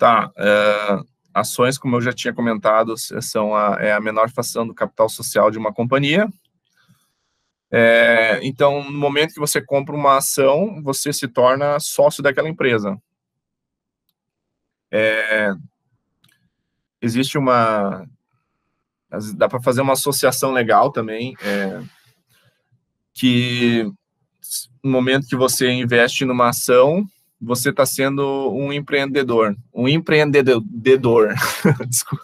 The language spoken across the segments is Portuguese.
Tá. Eh, ações, como eu já tinha comentado, são a, é a menor fação do capital social de uma companhia. É, então, no momento que você compra uma ação, você se torna sócio daquela empresa. É, existe uma. Dá para fazer uma associação legal também, é, que no momento que você investe numa ação, você está sendo um empreendedor, um empreendedor. Desculpa.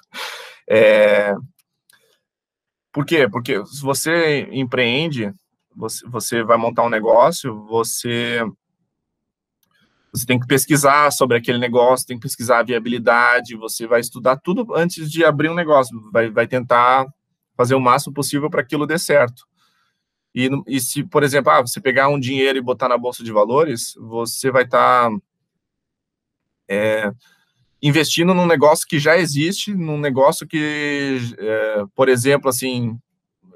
É... Por quê? Porque se você empreende, você, você vai montar um negócio, você você tem que pesquisar sobre aquele negócio, tem que pesquisar a viabilidade, você vai estudar tudo antes de abrir um negócio, vai, vai tentar fazer o máximo possível para aquilo dê certo. E, e se, por exemplo, ah, você pegar um dinheiro e botar na bolsa de valores, você vai estar tá, é, investindo num negócio que já existe, num negócio que, é, por exemplo, assim,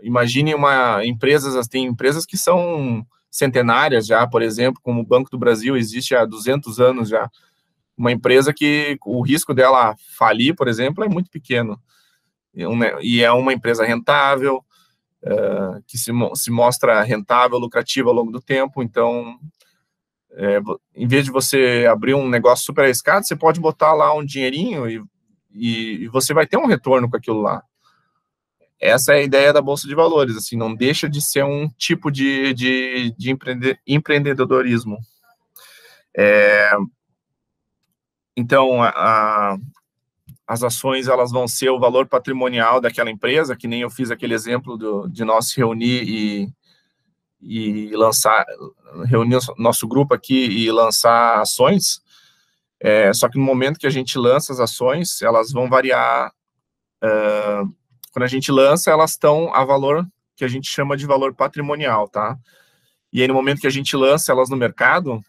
imagine uma empresas, tem empresas que são centenárias já, por exemplo, como o Banco do Brasil existe há 200 anos já. Uma empresa que o risco dela falir, por exemplo, é muito pequeno. E é uma empresa rentável, eh, que se, se, mostra rentável, lucrativa ao longo do tempo. Então, é, em vez de você abrir um negócio super arriscado, você pode botar lá um dinheirinho e, e, e você vai ter um retorno com aquilo lá. Essa é a ideia da Bolsa de Valores, assim, não deixa de ser um tipo de, de, de empreende empreendedorismo. É, então, a, as ações elas vão ser o valor patrimonial daquela empresa, que nem eu fiz aquele exemplo do, de nós reunir e, e lançar, reunir nosso grupo aqui e lançar ações. É, só que no momento que a gente lança as ações, elas vão variar. Uh, quando a gente lança, elas estão a valor que a gente chama de valor patrimonial, tá? E aí, no momento que a gente lança elas no mercado,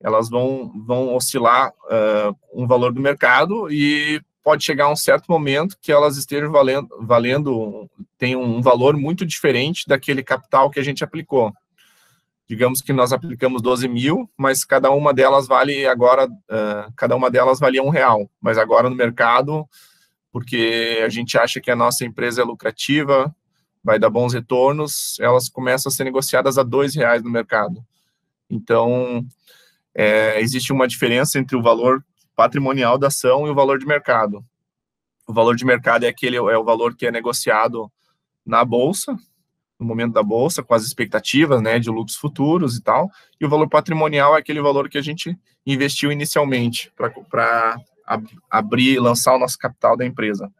elas vão, vão oscilar uh, um valor do mercado e pode chegar a um certo momento que elas estejam valendo, valendo tem um valor muito diferente daquele capital que a gente aplicou. Digamos que nós aplicamos 12 mil, mas cada uma delas vale agora, uh, cada uma delas valia um real. Mas agora no mercado, porque a gente acha que a nossa empresa é lucrativa, vai dar bons retornos, elas começam a ser negociadas a dois reais no mercado. Então, é, existe uma diferença entre o valor patrimonial da ação e o valor de mercado. O valor de mercado é aquele é o valor que é negociado na bolsa, no momento da bolsa, com as expectativas, né, de lucros futuros e tal. E o valor patrimonial é aquele valor que a gente investiu inicialmente para ab abrir, lançar o nosso capital da empresa.